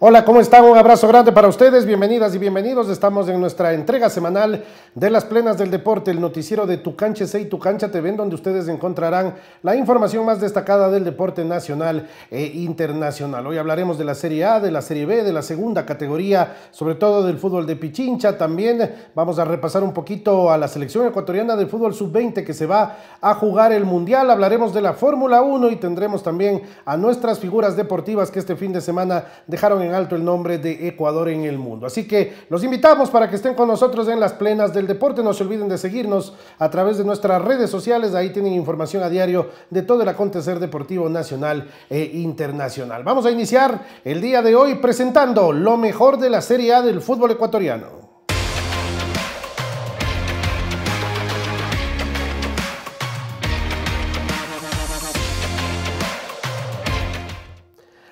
Hola, ¿cómo están? Un abrazo grande para ustedes, bienvenidas y bienvenidos. Estamos en nuestra entrega semanal de las plenas del deporte, el noticiero de Tu Cancha C y Tu Cancha TV, donde ustedes encontrarán la información más destacada del deporte nacional e internacional. Hoy hablaremos de la Serie A, de la Serie B, de la segunda categoría, sobre todo del fútbol de Pichincha. También vamos a repasar un poquito a la selección ecuatoriana del fútbol sub-20 que se va a jugar el Mundial. Hablaremos de la Fórmula 1 y tendremos también a nuestras figuras deportivas que este fin de semana dejaron en alto el nombre de Ecuador en el mundo. Así que los invitamos para que estén con nosotros en las plenas del deporte. No se olviden de seguirnos a través de nuestras redes sociales. Ahí tienen información a diario de todo el acontecer deportivo nacional e internacional. Vamos a iniciar el día de hoy presentando lo mejor de la Serie A del fútbol ecuatoriano.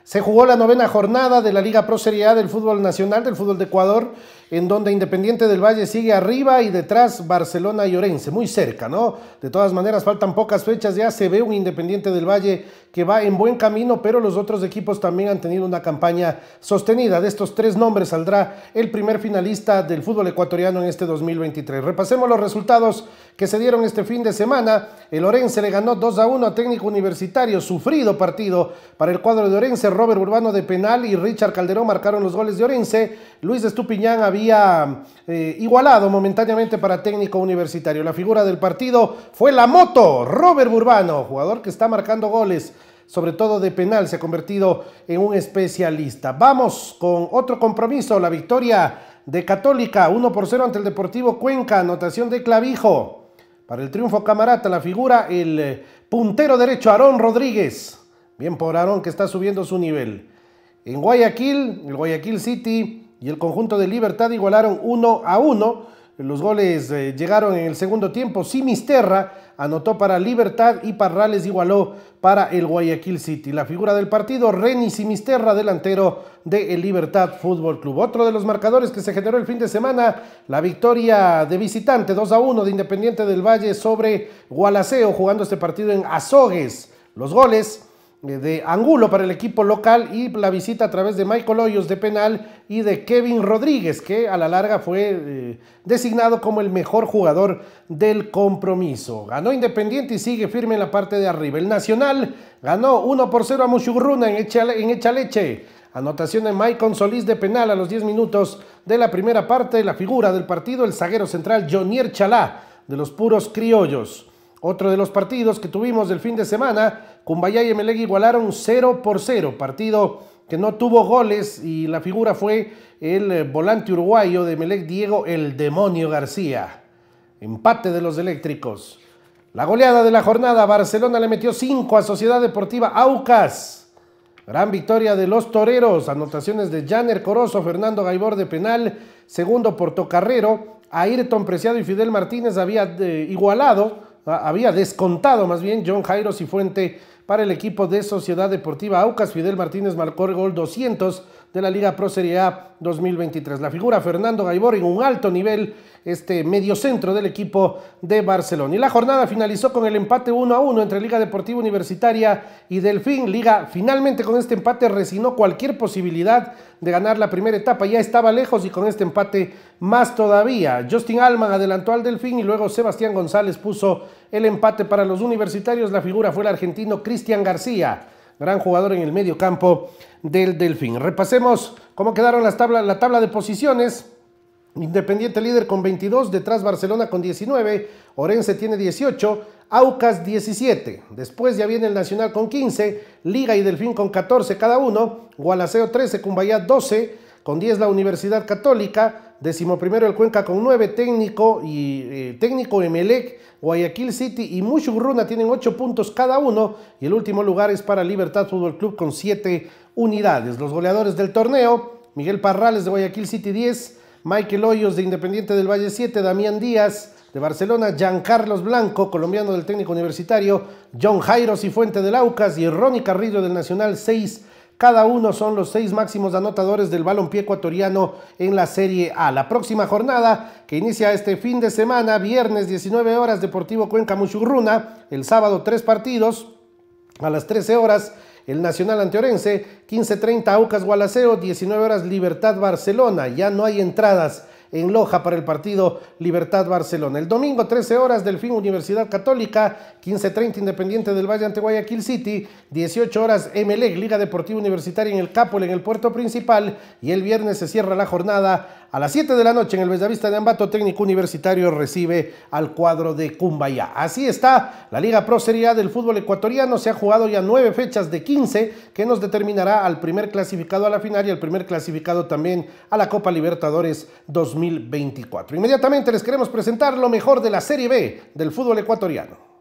Se jugó la novena jornada de la Liga Pro Serie A del fútbol nacional, del fútbol de Ecuador en donde Independiente del Valle sigue arriba y detrás Barcelona y Orense, muy cerca, ¿no? De todas maneras, faltan pocas fechas, ya se ve un Independiente del Valle que va en buen camino, pero los otros equipos también han tenido una campaña sostenida. De estos tres nombres saldrá el primer finalista del fútbol ecuatoriano en este 2023. Repasemos los resultados que se dieron este fin de semana. El Orense le ganó 2 a 1 a Técnico Universitario, sufrido partido para el cuadro de Orense. Robert Urbano de penal y Richard Calderón marcaron los goles de Orense. Luis Estupiñán había había eh, igualado momentáneamente para técnico universitario. La figura del partido fue la moto, Robert Burbano, jugador que está marcando goles, sobre todo de penal, se ha convertido en un especialista. Vamos con otro compromiso, la victoria de Católica, 1 por 0 ante el Deportivo Cuenca, anotación de Clavijo. Para el triunfo Camarata, la figura, el eh, puntero derecho, Aarón Rodríguez. Bien por Aarón que está subiendo su nivel. En Guayaquil, el Guayaquil City y el conjunto de Libertad igualaron 1 a 1. Los goles eh, llegaron en el segundo tiempo. Simisterra anotó para Libertad y Parrales igualó para el Guayaquil City. La figura del partido, Reni Simisterra, delantero de Libertad Fútbol Club. Otro de los marcadores que se generó el fin de semana, la victoria de visitante 2 a 1 de Independiente del Valle sobre Gualaceo, jugando este partido en Azogues. Los goles eh, de Angulo para el equipo local y la visita a través de Michael Hoyos de penal y de Kevin Rodríguez, que a la larga fue eh, designado como el mejor jugador del compromiso. Ganó Independiente y sigue firme en la parte de arriba. El Nacional ganó 1 por 0 a Mushurruna en, en Echaleche. Anotación de Michael Solís de penal a los 10 minutos de la primera parte. La figura del partido, el zaguero central Jonier Chalá, de los puros criollos. Otro de los partidos que tuvimos del fin de semana Cumbayá y Emelec igualaron 0 por 0, partido que no tuvo goles y la figura fue el eh, volante uruguayo de melec Diego El Demonio García. Empate de los eléctricos. La goleada de la jornada, Barcelona le metió 5 a Sociedad Deportiva Aucas. Gran victoria de los toreros, anotaciones de Janner Corozo, Fernando Gaibor de penal, segundo portocarrero Carrero, Ayrton Preciado y Fidel Martínez había eh, igualado Ah, había descontado más bien John Jairo Cifuente para el equipo de Sociedad Deportiva Aucas. Fidel Martínez marcó gol 200 de la Liga Pro Serie A 2023. La figura Fernando Gaibor en un alto nivel, este centro del equipo de Barcelona. Y la jornada finalizó con el empate 1 a 1 entre Liga Deportiva Universitaria y Delfín. Liga finalmente con este empate resignó cualquier posibilidad de ganar la primera etapa. Ya estaba lejos y con este empate más todavía. Justin Alman adelantó al Delfín y luego Sebastián González puso el empate para los universitarios. La figura fue el argentino Cristian García gran jugador en el medio campo del Delfín. Repasemos cómo quedaron las tablas, la tabla de posiciones. Independiente líder con 22, detrás Barcelona con 19, Orense tiene 18, Aucas 17. Después ya viene el Nacional con 15, Liga y Delfín con 14 cada uno, Gualaceo 13, Cumbayá 12, con 10 la Universidad Católica, decimoprimero el Cuenca con 9, técnico y eh, técnico Emelec, Guayaquil City y Muchurruna tienen 8 puntos cada uno y el último lugar es para Libertad Fútbol Club con 7 unidades. Los goleadores del torneo, Miguel Parrales de Guayaquil City 10, Michael Hoyos de Independiente del Valle 7, Damián Díaz de Barcelona, Giancarlos Blanco, colombiano del técnico universitario, John Jairo Fuente del Aucas y Ronnie Carrillo del Nacional 6 cada uno son los seis máximos anotadores del balompié ecuatoriano en la Serie A. La próxima jornada, que inicia este fin de semana, viernes 19 horas, Deportivo Cuenca Muchurruna, el sábado tres partidos, a las 13 horas, el Nacional Anteorense, 15.30 Aucas Gualaceo, 19 horas Libertad Barcelona. Ya no hay entradas en Loja para el partido Libertad Barcelona. El domingo, 13 horas, Delfín Universidad Católica, 15.30 Independiente del Valle ante Guayaquil City, 18 horas MLEG, Liga Deportiva Universitaria en el Capol, en el puerto principal, y el viernes se cierra la jornada a las 7 de la noche en el Bellavista de Ambato, Técnico Universitario recibe al cuadro de Cumbaya. Así está, la Liga Pro Serie A del fútbol ecuatoriano se ha jugado ya nueve fechas de 15 que nos determinará al primer clasificado a la final y al primer clasificado también a la Copa Libertadores 2024. Inmediatamente les queremos presentar lo mejor de la Serie B del fútbol ecuatoriano.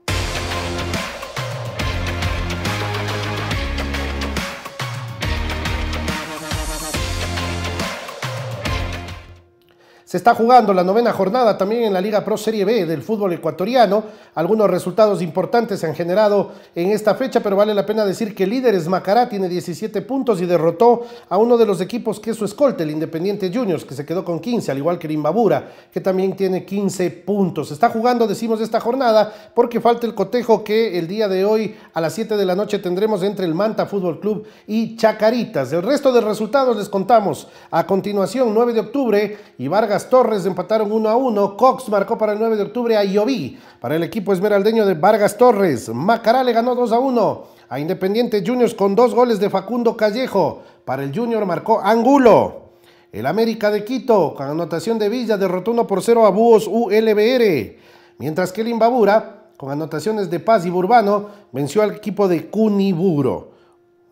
Se está jugando la novena jornada también en la Liga Pro Serie B del fútbol ecuatoriano. Algunos resultados importantes se han generado en esta fecha, pero vale la pena decir que el líder es Macará, tiene 17 puntos y derrotó a uno de los equipos que es su escolta, el Independiente Juniors, que se quedó con 15, al igual que el Imbabura, que también tiene 15 puntos. Se está jugando, decimos, esta jornada porque falta el cotejo que el día de hoy a las 7 de la noche tendremos entre el Manta Fútbol Club y Chacaritas. El resto de resultados les contamos a continuación, 9 de octubre y Vargas Torres empataron 1 a 1. Cox marcó para el 9 de octubre a Ioví. Para el equipo esmeraldeño de Vargas Torres, Macará le ganó 2 a 1. A Independiente Juniors con dos goles de Facundo Callejo. Para el Junior marcó Angulo. El América de Quito, con anotación de Villa, derrotó 1 por 0 a Búhos ULBR. Mientras que el Imbabura, con anotaciones de Paz y Burbano, venció al equipo de Cuniburo.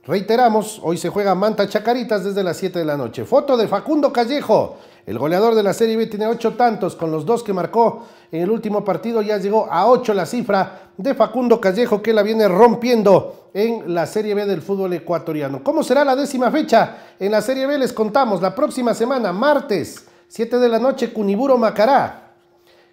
Reiteramos, hoy se juega Manta Chacaritas desde las 7 de la noche. Foto de Facundo Callejo. El goleador de la Serie B tiene ocho tantos, con los dos que marcó en el último partido ya llegó a ocho la cifra de Facundo Callejo que la viene rompiendo en la Serie B del fútbol ecuatoriano. ¿Cómo será la décima fecha en la Serie B? Les contamos la próxima semana, martes, 7 de la noche, Cuniburo Macará.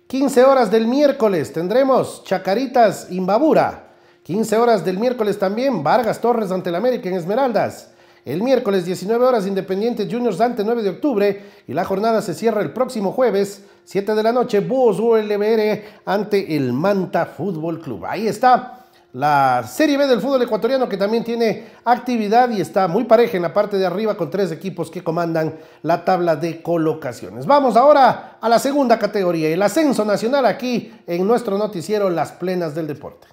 15 horas del miércoles tendremos Chacaritas Imbabura. 15 horas del miércoles también Vargas Torres ante el América en Esmeraldas el miércoles 19 horas Independiente Juniors ante 9 de octubre y la jornada se cierra el próximo jueves 7 de la noche Búhos ULBR ante el Manta Fútbol Club. Ahí está la Serie B del fútbol ecuatoriano que también tiene actividad y está muy pareja en la parte de arriba con tres equipos que comandan la tabla de colocaciones. Vamos ahora a la segunda categoría, el ascenso nacional aquí en nuestro noticiero Las Plenas del Deporte.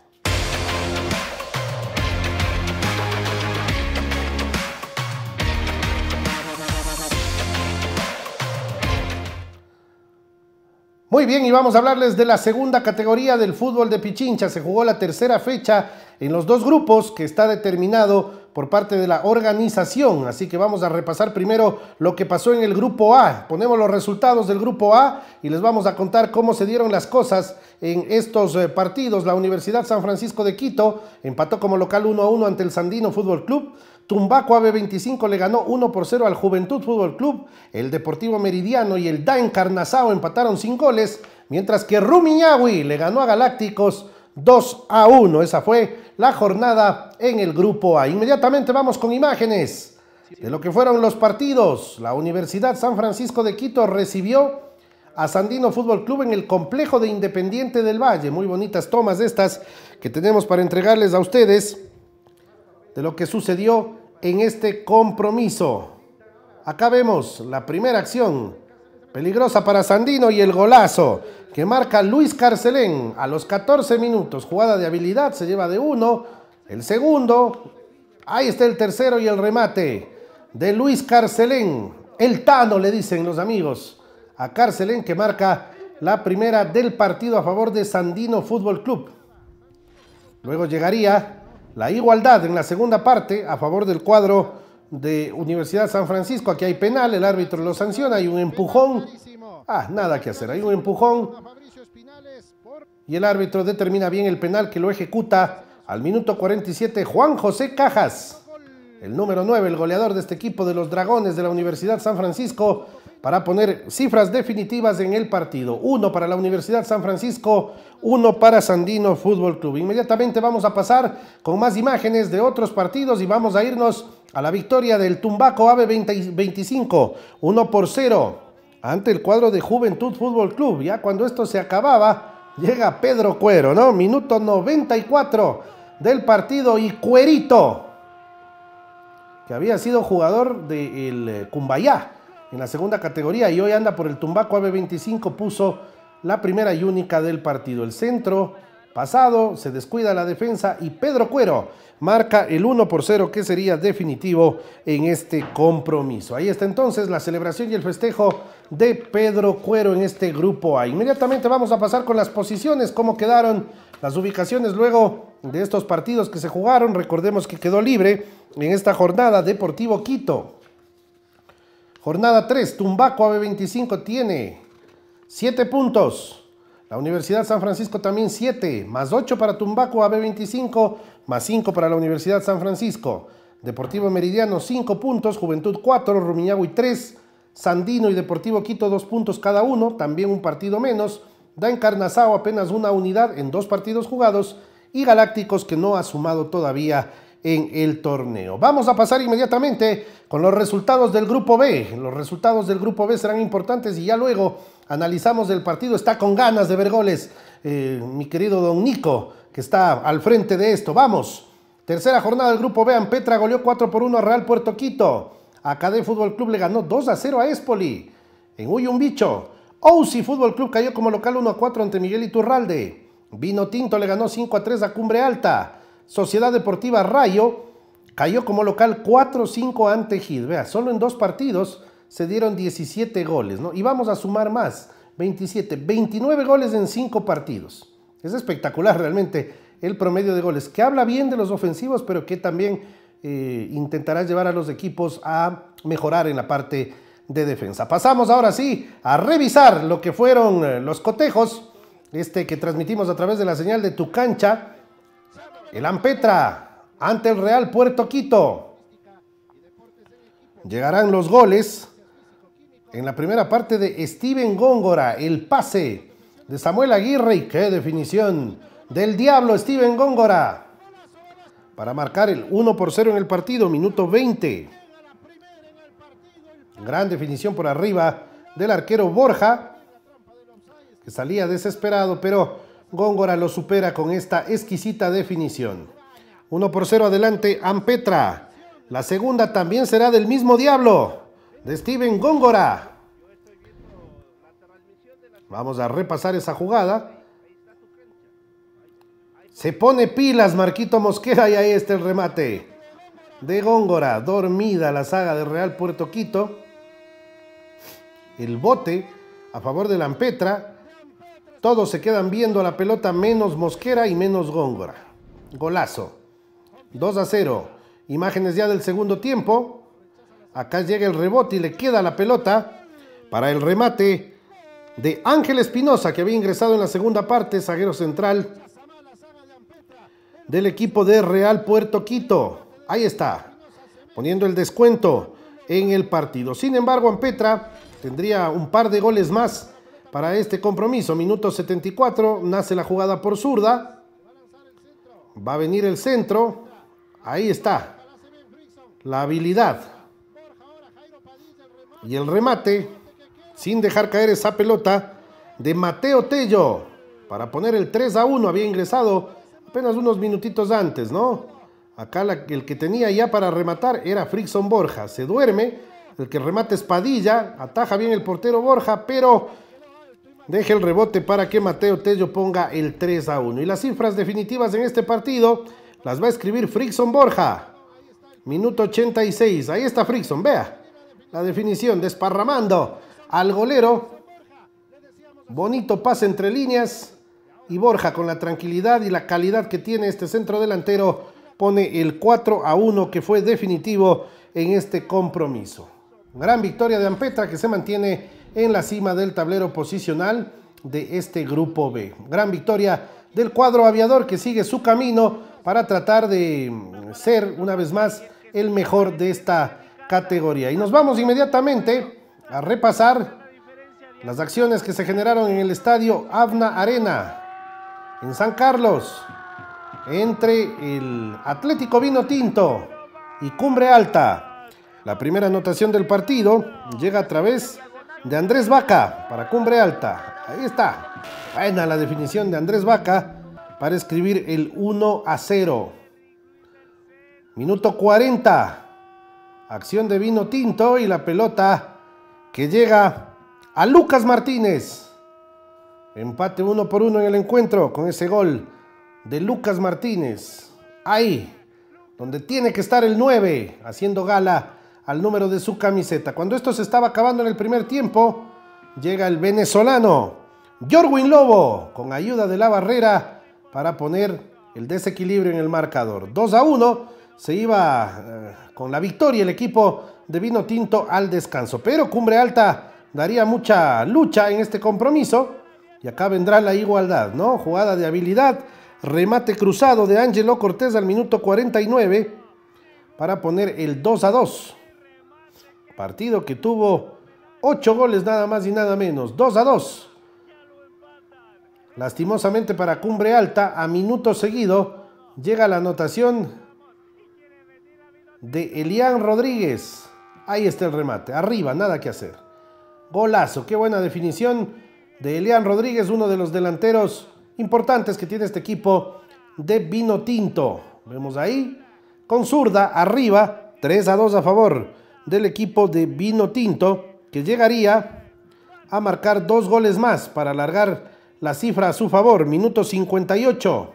Muy bien, y vamos a hablarles de la segunda categoría del fútbol de Pichincha. Se jugó la tercera fecha en los dos grupos que está determinado por parte de la organización. Así que vamos a repasar primero lo que pasó en el grupo A. Ponemos los resultados del grupo A y les vamos a contar cómo se dieron las cosas en estos eh, partidos. La Universidad San Francisco de Quito empató como local 1 a 1 ante el Sandino Fútbol Club. Tumbaco AB25 le ganó 1 por 0 al Juventud Fútbol Club. El Deportivo Meridiano y el Da Encarnazao empataron sin goles, mientras que Rumiñahui le ganó a Galácticos 2 a 1. Esa fue la jornada en el grupo A. Inmediatamente vamos con imágenes de lo que fueron los partidos. La Universidad San Francisco de Quito recibió a Sandino Fútbol Club en el complejo de Independiente del Valle. Muy bonitas tomas de estas que tenemos para entregarles a ustedes de lo que sucedió en este compromiso. Acá vemos la primera acción, peligrosa para Sandino y el golazo que marca Luis Carcelén a los 14 minutos. Jugada de habilidad, se lleva de uno. El segundo, ahí está el tercero y el remate de Luis Carcelén. El Tano le dicen los amigos a Carcelén que marca la primera del partido a favor de Sandino Fútbol Club. Luego llegaría la igualdad en la segunda parte a favor del cuadro de Universidad San Francisco. Aquí hay penal, el árbitro lo sanciona, hay un empujón. Ah, nada que hacer, hay un empujón. Y el árbitro determina bien el penal que lo ejecuta al minuto 47 Juan José Cajas. El número 9, el goleador de este equipo de los Dragones de la Universidad San Francisco, para poner cifras definitivas en el partido. Uno para la Universidad San Francisco, uno para Sandino Fútbol Club. Inmediatamente vamos a pasar con más imágenes de otros partidos y vamos a irnos a la victoria del Tumbaco AVE 25, 1 por 0 ante el cuadro de Juventud Fútbol Club. Ya cuando esto se acababa, llega Pedro Cuero, ¿no? Minuto 94 del partido y Cuerito, que había sido jugador del eh, Cumbayá en la segunda categoría y hoy anda por el Tumbaco AB25, puso la primera y única del partido. El centro pasado, se descuida la defensa y Pedro Cuero marca el 1 por 0 que sería definitivo en este compromiso. Ahí está entonces la celebración y el festejo de Pedro Cuero en este grupo A. Inmediatamente vamos a pasar con las posiciones, cómo quedaron las ubicaciones luego de estos partidos que se jugaron. Recordemos que quedó libre en esta jornada Deportivo Quito Jornada 3, Tumbaco AB25 tiene 7 puntos. La Universidad San Francisco también 7, más 8 para Tumbaco AB25, más 5 para la Universidad San Francisco. Deportivo Meridiano 5 puntos, Juventud 4, Rumiñahui 3, Sandino y Deportivo Quito 2 puntos cada uno, también un partido menos. Da Encarnazao apenas una unidad en dos partidos jugados y Galácticos que no ha sumado todavía en el torneo. Vamos a pasar inmediatamente con los resultados del grupo B. Los resultados del grupo B serán importantes y ya luego analizamos el partido. Está con ganas de ver goles eh, mi querido don Nico, que está al frente de esto. Vamos. Tercera jornada del grupo B. Ampetra goleó 4 por 1 a Real Puerto Quito. Acadé Fútbol Club le ganó 2 a 0 a Espoli. En bicho. Ousi Fútbol Club cayó como local 1 a 4 ante Miguel Iturralde. Vino Tinto le ganó 5 a 3 a Cumbre Alta. Sociedad Deportiva Rayo cayó como local 4-5 ante Gil. Vea, solo en dos partidos se dieron 17 goles, ¿no? Y vamos a sumar más, 27, 29 goles en cinco partidos. Es espectacular realmente el promedio de goles, que habla bien de los ofensivos, pero que también eh, intentará llevar a los equipos a mejorar en la parte de defensa. Pasamos ahora sí a revisar lo que fueron eh, los cotejos, este que transmitimos a través de la señal de tu cancha el Ampetra ante el Real Puerto Quito. Llegarán los goles. En la primera parte de Steven Góngora, el pase de Samuel Aguirre. ¡Qué definición! Del diablo, Steven Góngora. Para marcar el 1 por 0 en el partido, minuto 20. Gran definición por arriba del arquero Borja, que salía desesperado, pero Góngora lo supera con esta exquisita definición. 1 por 0 adelante, Ampetra. La segunda también será del mismo diablo, de Steven Góngora. Vamos a repasar esa jugada. Se pone pilas Marquito Mosquera y ahí está el remate. De Góngora, dormida la saga de Real Puerto Quito. El bote a favor de Ampetra. Todos se quedan viendo la pelota menos Mosquera y menos Góngora. Golazo. 2 a 0. Imágenes ya del segundo tiempo. Acá llega el rebote y le queda la pelota para el remate de Ángel Espinosa, que había ingresado en la segunda parte, zaguero central del equipo de Real Puerto Quito. Ahí está, poniendo el descuento en el partido. Sin embargo, Ampetra tendría un par de goles más para este compromiso. Minuto 74, nace la jugada por zurda. Va a venir el centro. Ahí está. La habilidad. Y el remate, sin dejar caer esa pelota, de Mateo Tello. Para poner el 3 a 1, había ingresado apenas unos minutitos antes, ¿no? Acá el que tenía ya para rematar era Frickson Borja. Se duerme. El que remata es Padilla. Ataja bien el portero Borja, pero Deje el rebote para que Mateo Tello ponga el 3 a 1. Y las cifras definitivas en este partido las va a escribir Frickson Borja. Minuto 86. Ahí está Frickson, vea. La definición desparramando al golero. Bonito pase entre líneas. Y Borja con la tranquilidad y la calidad que tiene este centro delantero pone el 4 a 1 que fue definitivo en este compromiso. Gran victoria de Ampetra que se mantiene en la cima del tablero posicional de este grupo B. Gran victoria del cuadro aviador que sigue su camino para tratar de mm, ser una vez más el mejor de esta categoría. Y nos vamos inmediatamente a repasar las acciones que se generaron en el estadio Avna Arena en San Carlos entre el Atlético Vino Tinto y Cumbre Alta. La primera anotación del partido llega a través de Andrés Vaca para Cumbre Alta. Ahí está. Buena la definición de Andrés Vaca para escribir el 1 a 0. Minuto 40. Acción de vino tinto y la pelota que llega a Lucas Martínez. Empate 1 por 1 en el encuentro con ese gol de Lucas Martínez. Ahí, donde tiene que estar el 9, haciendo gala al número de su camiseta. Cuando esto se estaba acabando en el primer tiempo, llega el venezolano Jorwin Lobo con ayuda de la barrera para poner el desequilibrio en el marcador. 2 a 1 se iba eh, con la victoria el equipo de Vino Tinto al descanso. Pero Cumbre Alta daría mucha lucha en este compromiso. Y acá vendrá la igualdad, ¿no? Jugada de habilidad, remate cruzado de Ángelo Cortés al minuto 49 para poner el 2 a 2. Partido que tuvo ocho goles nada más y nada menos. 2 a 2. Lastimosamente para Cumbre Alta, a minuto seguido, llega la anotación de Elian Rodríguez. Ahí está el remate, arriba, nada que hacer. Golazo, qué buena definición de Elian Rodríguez, uno de los delanteros importantes que tiene este equipo de Vino Tinto. Vemos ahí, con zurda, arriba, 3 a 2 a favor del equipo de Vino Tinto, que llegaría a marcar dos goles más para alargar la cifra a su favor. Minuto 58.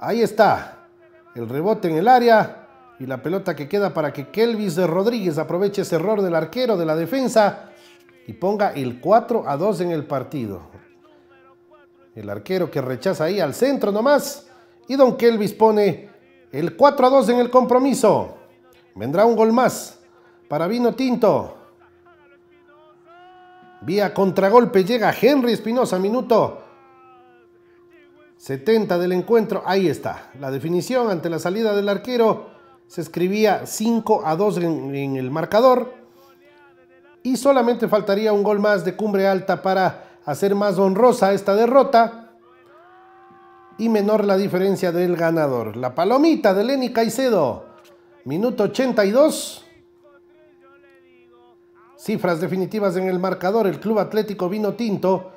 Ahí está. El rebote en el área y la pelota que queda para que Kelvis Rodríguez aproveche ese error del arquero de la defensa y ponga el 4 a 2 en el partido. El arquero que rechaza ahí al centro nomás y Don Kelvis pone el 4 a 2 en el compromiso. Vendrá un gol más para Vino Tinto. Vía contragolpe llega Henry Espinosa, minuto 70 del encuentro. Ahí está. La definición ante la salida del arquero. Se escribía 5 a 2 en, el marcador. Y solamente faltaría un gol más de Cumbre Alta para hacer más honrosa esta derrota y menor la diferencia del ganador. La palomita de Lenny Caicedo Minuto 82. Cifras definitivas en el marcador. El Club Atlético Vino Tinto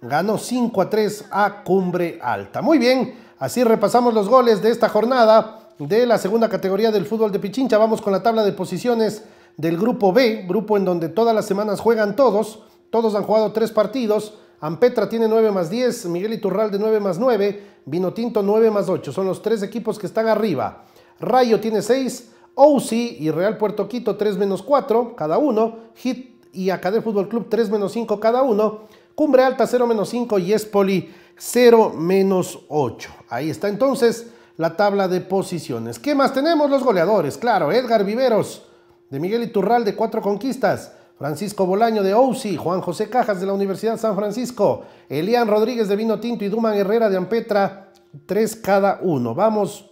ganó 5 a 3 a Cumbre Alta. Muy bien, así repasamos los goles de esta jornada de la segunda categoría del fútbol de Pichincha. Vamos con la tabla de posiciones del grupo B, grupo en donde todas las semanas juegan todos. Todos han jugado tres partidos. Ampetra tiene 9 más 10, Miguel Iturralde 9 más 9, tinto 9 más 8. Son los tres equipos que están arriba. Rayo tiene 6, OC y Real Puerto Quito 3 menos 4 cada uno, Hit y Acadé Fútbol Club 3 menos 5 cada uno, Cumbre Alta 0 menos 5 y Espoli 0 menos 8. Ahí está entonces la tabla de posiciones. ¿Qué más tenemos? Los goleadores, claro, Edgar Viveros de Miguel Iturral de 4 conquistas. Francisco Bolaño de OUSI, Juan José Cajas de la Universidad San Francisco, Elian Rodríguez de Vino Tinto y Duman Herrera de Ampetra, 3 cada uno. Vamos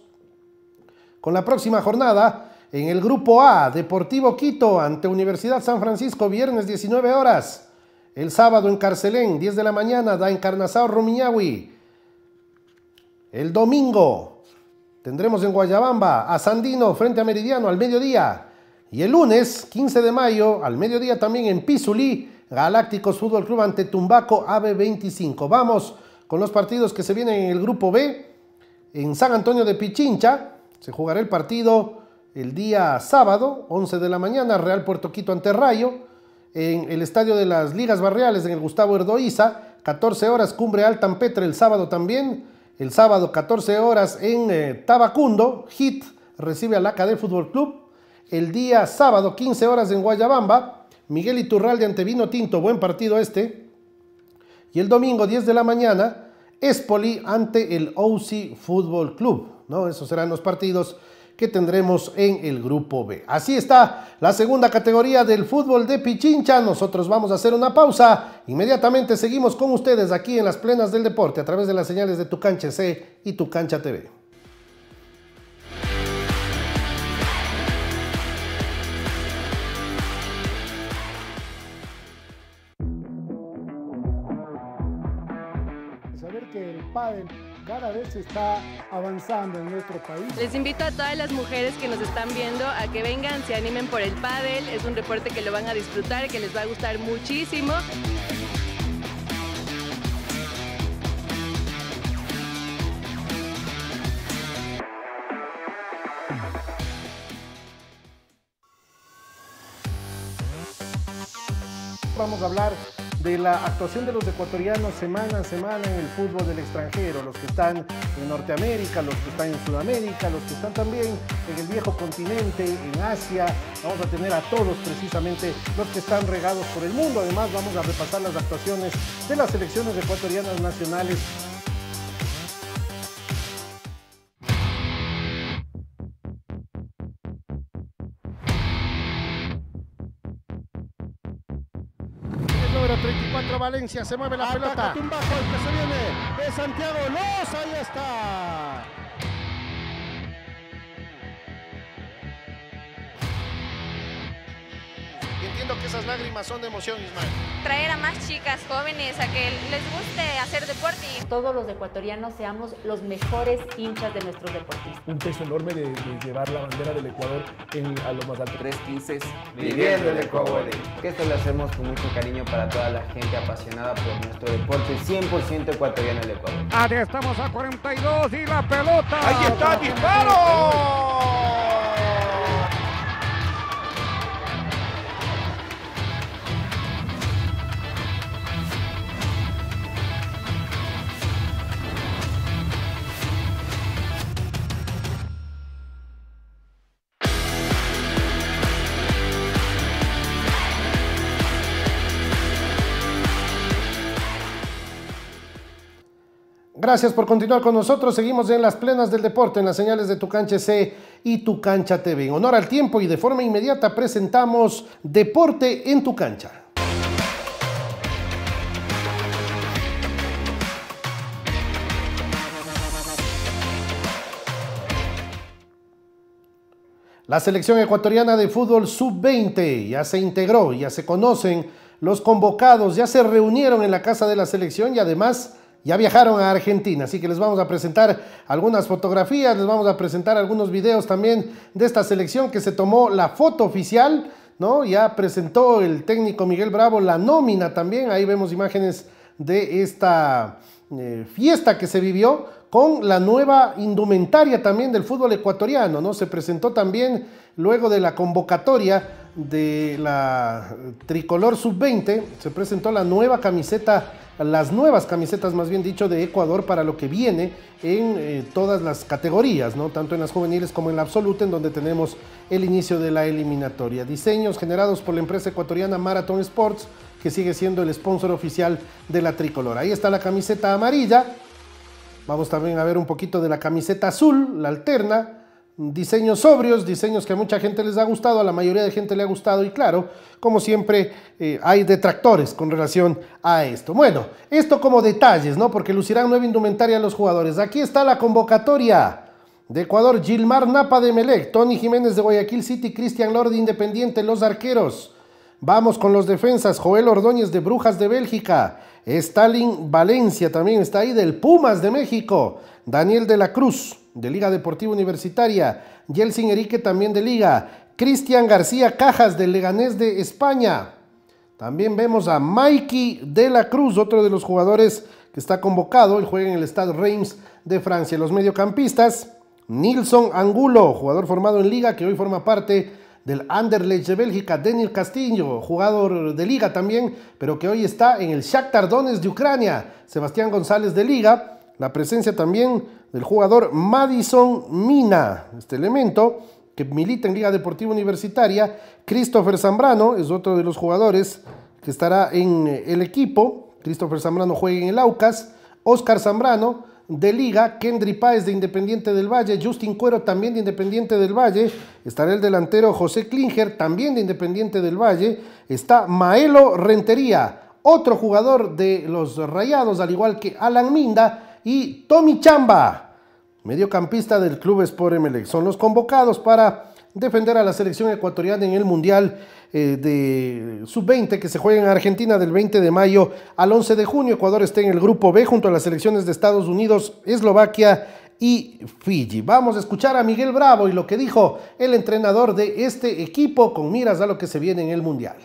con la próxima jornada en el Grupo A, Deportivo Quito ante Universidad San Francisco, viernes 19 horas. El sábado en Carcelén, 10 de la mañana, da Encarnazao Rumiñahui. El domingo tendremos en Guayabamba a Sandino frente a Meridiano al mediodía. Y el lunes, 15 de mayo, al mediodía también en Pizulí, Galácticos Fútbol Club ante Tumbaco AB25. Vamos con los partidos que se vienen en el grupo B. En San Antonio de Pichincha, se jugará el partido el día sábado, 11 de la mañana, Real Puerto Quito ante Rayo, en el Estadio de las Ligas Barriales, en el Gustavo Erdoiza, 14 horas, Cumbre Altan Petre el sábado también, el sábado 14 horas en eh, Tabacundo, Hit recibe a Laca Fútbol Club, el día sábado 15 horas en Guayabamba, Miguel Iturralde ante Vino Tinto, buen partido este, y el domingo 10 de la mañana, Espoli ante el OC Fútbol Club. ¿no? Esos serán los partidos que tendremos en el grupo B. Así está la segunda categoría del fútbol de Pichincha. Nosotros vamos a hacer una pausa. Inmediatamente seguimos con ustedes aquí en las plenas del deporte a través de las señales de Tu Cancha C y Tu Cancha TV. Saber que el padre cada vez se está avanzando en nuestro país. Les invito a todas las mujeres que nos están viendo a que vengan, se animen por el pádel, es un deporte que lo van a disfrutar, que les va a gustar muchísimo. Vamos a hablar de la actuación de los ecuatorianos semana a semana en el fútbol del extranjero, los que están en Norteamérica, los que están en Sudamérica, los que están también en el viejo continente, en Asia. Vamos a tener a todos precisamente los que están regados por el mundo. Además vamos a repasar las actuaciones de las selecciones ecuatorianas nacionales 34 Valencia, se mueve la pelota. Un bajo, el que se viene de Santiago López, ahí está. esas lágrimas son de emoción, Ismael. Traer a más chicas jóvenes a que les guste hacer deporte. Todos los ecuatorianos seamos los mejores hinchas de nuestros deportistas. Un peso enorme de, llevar la bandera del Ecuador en, a los más alto. Tres quinces viviendo el Ecuador. Que esto lo hacemos con mucho cariño para toda la gente apasionada por nuestro deporte 100% ecuatoriano del Ecuador. Ahí estamos a 42 y la pelota. Ahí está, disparo. Gracias por continuar con nosotros. Seguimos en las plenas del deporte, en las señales de Tu Cancha C y Tu Cancha TV. En honor al tiempo y de forma inmediata presentamos Deporte en Tu Cancha. La selección ecuatoriana de fútbol sub-20 ya se integró, ya se conocen los convocados, ya se reunieron en la casa de la selección y además ya viajaron a Argentina, así que les vamos a presentar algunas fotografías, les vamos a presentar algunos videos también de esta selección que se tomó la foto oficial, ¿no? Ya presentó el técnico Miguel Bravo la nómina también, ahí vemos imágenes de esta eh, fiesta que se vivió con la nueva indumentaria también del fútbol ecuatoriano, ¿no? Se presentó también luego de la convocatoria de la tricolor sub-20 se presentó la nueva camiseta, las nuevas camisetas más bien dicho de Ecuador para lo que viene en eh, todas las categorías, ¿no? tanto en las juveniles como en la absoluta, en donde tenemos el inicio de la eliminatoria. Diseños generados por la empresa ecuatoriana Marathon Sports, que sigue siendo el sponsor oficial de la tricolor. Ahí está la camiseta amarilla. Vamos también a ver un poquito de la camiseta azul, la alterna diseños sobrios, diseños que a mucha gente les ha gustado, a la mayoría de gente le ha gustado y claro, como siempre eh, hay detractores con relación a esto. Bueno, esto como detalles, ¿no? Porque lucirán nueva indumentaria a los jugadores. Aquí está la convocatoria. De Ecuador, Gilmar Napa de Melec, Tony Jiménez de Guayaquil City, Cristian Lord Independiente, los arqueros. Vamos con los defensas, Joel Ordóñez de Brujas de Bélgica, Stalin Valencia también está ahí del Pumas de México, Daniel de la Cruz, de Liga Deportiva Universitaria, Yelsin Erique también de Liga, Cristian García Cajas del Leganés de España. También vemos a Mikey de la Cruz, otro de los jugadores que está convocado, ...y juega en el Stade Reims de Francia. Los mediocampistas, Nilson Angulo, jugador formado en Liga que hoy forma parte del Anderlecht de Bélgica, Daniel Castillo, jugador de Liga también, pero que hoy está en el Shakhtar Donetsk de Ucrania, Sebastián González de Liga, la presencia también el jugador Madison Mina, este elemento que milita en Liga Deportiva Universitaria. Christopher Zambrano es otro de los jugadores que estará en eh, el equipo. Christopher Zambrano juega en el Aucas. Oscar Zambrano de Liga, Kendry Páez de Independiente del Valle, Justin Cuero también de Independiente del Valle, estará el delantero José Klinger también de Independiente del Valle, está Maelo Rentería, otro jugador de los Rayados, al igual que Alan Minda, y Tommy Chamba, mediocampista del club Sport mlx Son los convocados para defender a la selección ecuatoriana en el Mundial eh, de Sub-20 que se juega en Argentina del 20 de mayo al 11 de junio. Ecuador está en el grupo B junto a las selecciones de Estados Unidos, Eslovaquia y Fiji. Vamos a escuchar a Miguel Bravo y lo que dijo el entrenador de este equipo con miras a lo que se viene en el Mundial.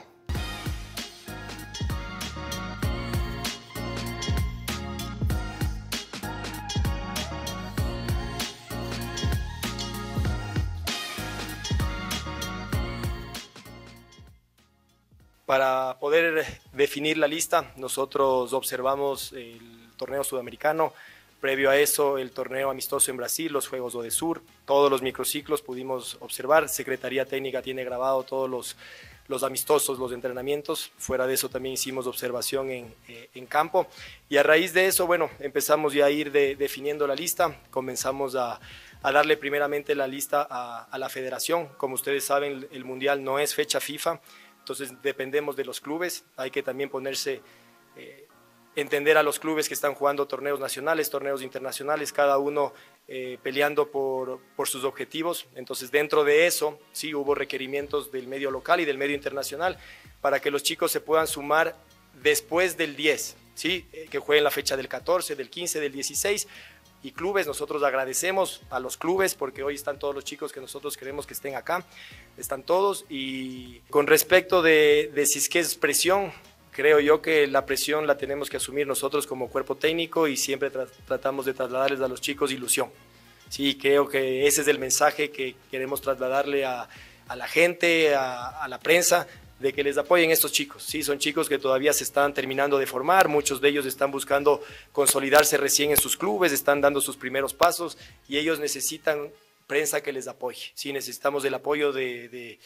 Para poder eh, definir la lista, nosotros observamos el torneo sudamericano, previo a eso el torneo amistoso en Brasil, los Juegos de Sur, todos los microciclos pudimos observar, Secretaría Técnica tiene grabado todos los, amistosos, los entrenamientos, fuera de eso también hicimos observación eh, en, campo y a raíz de eso, bueno, empezamos ya a ir definiendo la lista, comenzamos a darle primeramente la lista a, la federación. Como ustedes saben, el Mundial no es fecha FIFA, entonces dependemos de los clubes, hay que también ponerse, eh, entender a los clubes que están jugando torneos nacionales, torneos internacionales, cada uno eh, peleando por, sus objetivos. Entonces dentro de eso, sí hubo requerimientos del medio local y del medio internacional para que los chicos se puedan sumar después del 10, ¿sí? Eh, que jueguen la fecha del 14, del 15, del 16 y clubes. Nosotros agradecemos a los clubes porque hoy están todos los chicos que nosotros queremos que estén acá. Están todos. Y con respecto de, de si es que es presión, creo yo que la presión la tenemos que asumir nosotros como cuerpo técnico y siempre tratamos de trasladarles a los chicos ilusión. Sí, creo que ese es el mensaje que queremos trasladarle a, la gente, a la prensa, de que les apoyen estos chicos. Sí, son chicos que todavía se están terminando de formar, muchos de ellos están buscando consolidarse recién en sus clubes, están dando sus primeros pasos y ellos necesitan prensa que les apoye. Sí, necesitamos el apoyo de,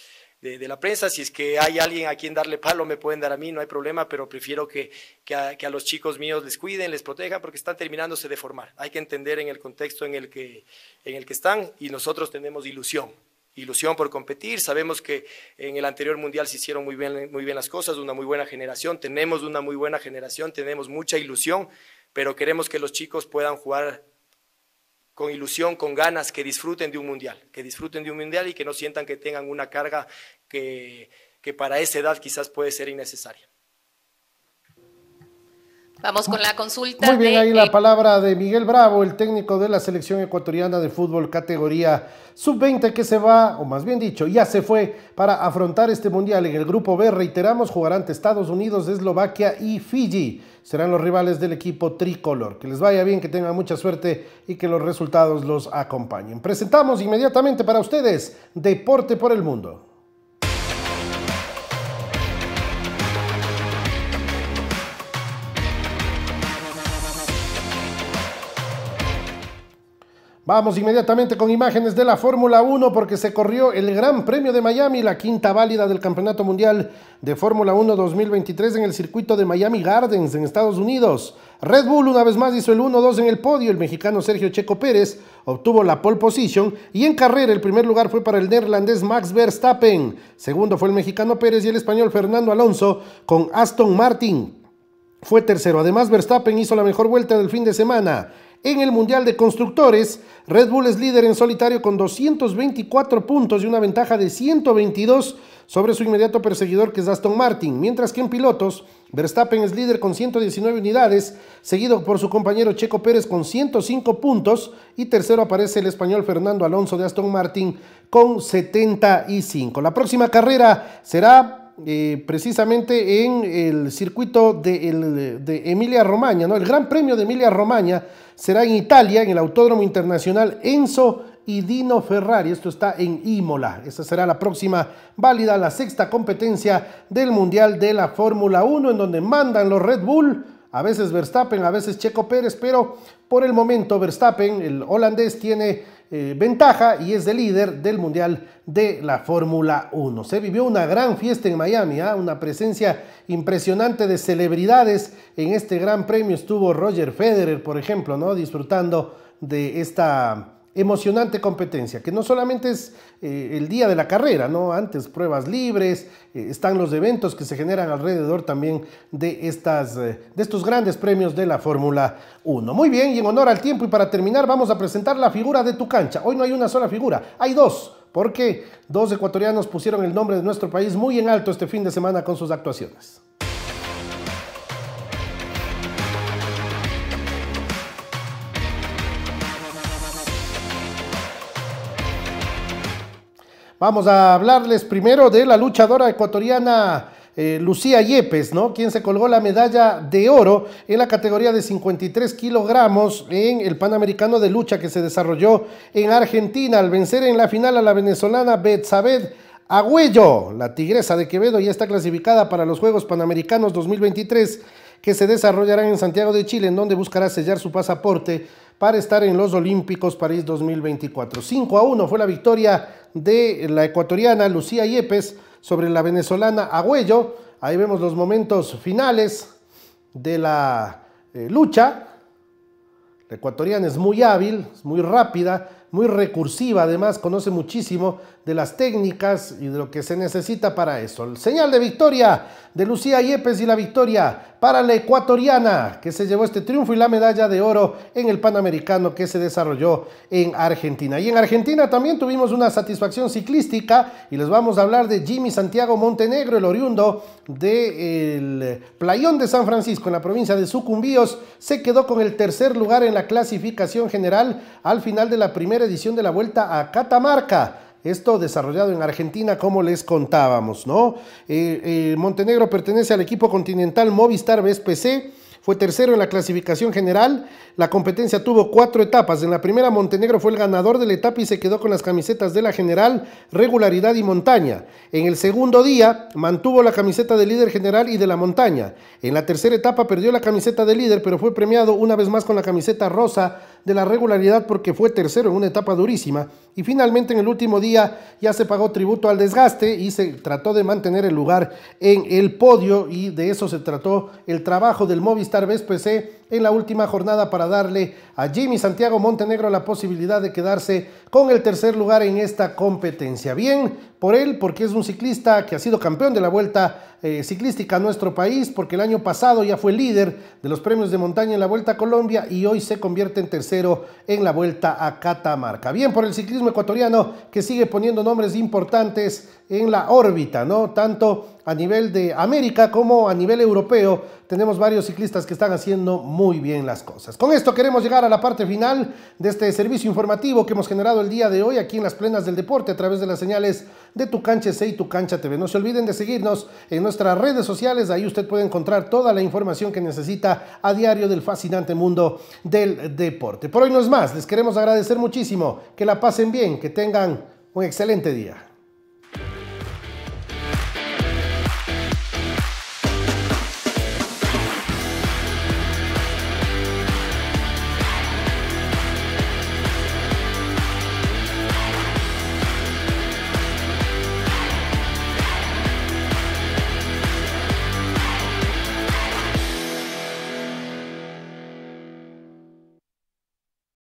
la prensa. Si es que hay alguien a quien darle palo, me pueden dar a mí, no hay problema, pero prefiero que, a, los chicos míos les cuiden, les protejan, porque están terminándose de formar. Hay que entender en el contexto en el que están y nosotros tenemos ilusión ilusión por competir. Sabemos que en el anterior mundial se hicieron muy bien, las cosas, una muy buena generación, tenemos una muy buena generación, tenemos mucha ilusión, pero queremos que los chicos puedan jugar con ilusión, con ganas, que disfruten de un mundial, que disfruten de un mundial y que no sientan que tengan una carga que, que para esa edad quizás puede ser innecesaria. Vamos con la consulta. Muy bien, ahí la palabra de Miguel Bravo, el técnico de la selección ecuatoriana de fútbol categoría sub-20 que se va, o más bien dicho, ya se fue para afrontar este mundial. En el grupo B, reiteramos, jugarán ante Estados Unidos, Eslovaquia y Fiji. Serán los rivales del equipo tricolor. Que les vaya bien, que tengan mucha suerte y que los resultados los acompañen. Presentamos inmediatamente para ustedes Deporte por el Mundo. Vamos inmediatamente con imágenes de la Fórmula 1 porque se corrió el Gran Premio de Miami, la quinta válida del Campeonato Mundial de Fórmula 1 2023 en el circuito de Miami Gardens en Estados Unidos. Red Bull una vez más hizo el 1-2 en el podio, el mexicano Sergio Checo Pérez obtuvo la pole position y en carrera el primer lugar fue para el neerlandés Max Verstappen, segundo fue el mexicano Pérez y el español Fernando Alonso con Aston Martin. Fue tercero, además Verstappen hizo la mejor vuelta del fin de semana. En el Mundial de Constructores, Red Bull es líder en solitario con 224 puntos y una ventaja de 122 sobre su inmediato perseguidor que es Aston Martin, mientras que en pilotos, Verstappen es líder con 119 unidades, seguido por su compañero Checo Pérez con 105 puntos y tercero aparece el español Fernando Alonso de Aston Martin con 75. La próxima carrera será eh, precisamente en el circuito de, Emilia Romagna, ¿no? el Gran Premio de Emilia Romagna, será en Italia, en el Autódromo Internacional Enzo y Dino Ferrari. Esto está en Imola. Esta será la próxima válida, la sexta competencia del Mundial de la Fórmula 1, en donde mandan los Red Bull. A veces Verstappen, a veces Checo Pérez, pero por el momento Verstappen, el holandés, tiene eh, ventaja y es el líder del Mundial de la Fórmula 1. Se vivió una gran fiesta en Miami, ¿ah? una presencia impresionante de celebridades. En este gran premio estuvo Roger Federer, por ejemplo, ¿no? disfrutando de esta emocionante competencia, que no solamente es eh, el día de la carrera, ¿no? Antes pruebas libres, eh, están los eventos que se generan alrededor también de, estas, eh, de estos grandes premios de la Fórmula 1. Muy bien, y en honor al tiempo y para terminar vamos a presentar la figura de tu cancha. Hoy no hay una sola figura, hay dos, porque dos ecuatorianos pusieron el nombre de nuestro país muy en alto este fin de semana con sus actuaciones. Vamos a hablarles primero de la luchadora ecuatoriana eh, Lucía Yepes, ¿no? Quien se colgó la medalla de oro en la categoría de 53 kilogramos en el Panamericano de Lucha que se desarrolló en Argentina al vencer en la final a la venezolana Betsabed Agüello. La tigresa de Quevedo ya está clasificada para los Juegos Panamericanos 2023 que se desarrollarán en Santiago de Chile, en donde buscará sellar su pasaporte para estar en los Olímpicos París 2024. 5 a 1 fue la victoria de la ecuatoriana Lucía Yepes sobre la venezolana Agüello. Ahí vemos los momentos finales de la eh, lucha. La ecuatoriana es muy hábil, es muy rápida, muy recursiva, además conoce muchísimo de las técnicas y de lo que se necesita para eso. El señal de victoria de Lucía Yepes y la victoria para la ecuatoriana que se llevó este triunfo y la medalla de oro en el Panamericano que se desarrolló en Argentina. Y en Argentina también tuvimos una satisfacción ciclística y les vamos a hablar de Jimmy Santiago Montenegro, el oriundo del Playón de San Francisco en la provincia de Sucumbíos, se quedó con el tercer lugar en la clasificación general al final de la primera edición de la Vuelta a Catamarca. Esto desarrollado en Argentina, como les contábamos, ¿no? Eh, eh, Montenegro pertenece al equipo continental Movistar BSPC. Fue tercero en la clasificación general. La competencia tuvo cuatro etapas. En la primera, Montenegro fue el ganador de la etapa y se quedó con las camisetas de la general, regularidad y montaña. En el segundo día, mantuvo la camiseta de líder general y de la montaña. En la tercera etapa, perdió la camiseta de líder, pero fue premiado una vez más con la camiseta rosa de la regularidad porque fue tercero en una etapa durísima y finalmente en el último día ya se pagó tributo al desgaste y se trató de mantener el lugar en el podio y de eso se trató el trabajo del Movistar bspc en la última jornada para darle a Jimmy Santiago Montenegro la posibilidad de quedarse con el tercer lugar en esta competencia. Bien por él, porque es un ciclista que ha sido campeón de la vuelta eh, ciclística a nuestro país, porque el año pasado ya fue líder de los premios de montaña en la Vuelta a Colombia y hoy se convierte en tercero en la Vuelta a Catamarca. Bien por el ciclismo ecuatoriano que sigue poniendo nombres importantes en la órbita, ¿no? Tanto a nivel de América como a nivel europeo tenemos varios ciclistas que están haciendo muy bien las cosas. Con esto queremos llegar a la parte final de este servicio informativo que hemos generado el día de hoy aquí en las plenas del deporte a través de las señales de Tu Cancha C y Tu Cancha TV. No se olviden de seguirnos en nuestras redes sociales, ahí usted puede encontrar toda la información que necesita a diario del fascinante mundo del deporte. Por hoy no es más, les queremos agradecer muchísimo, que la pasen bien, que tengan un excelente día.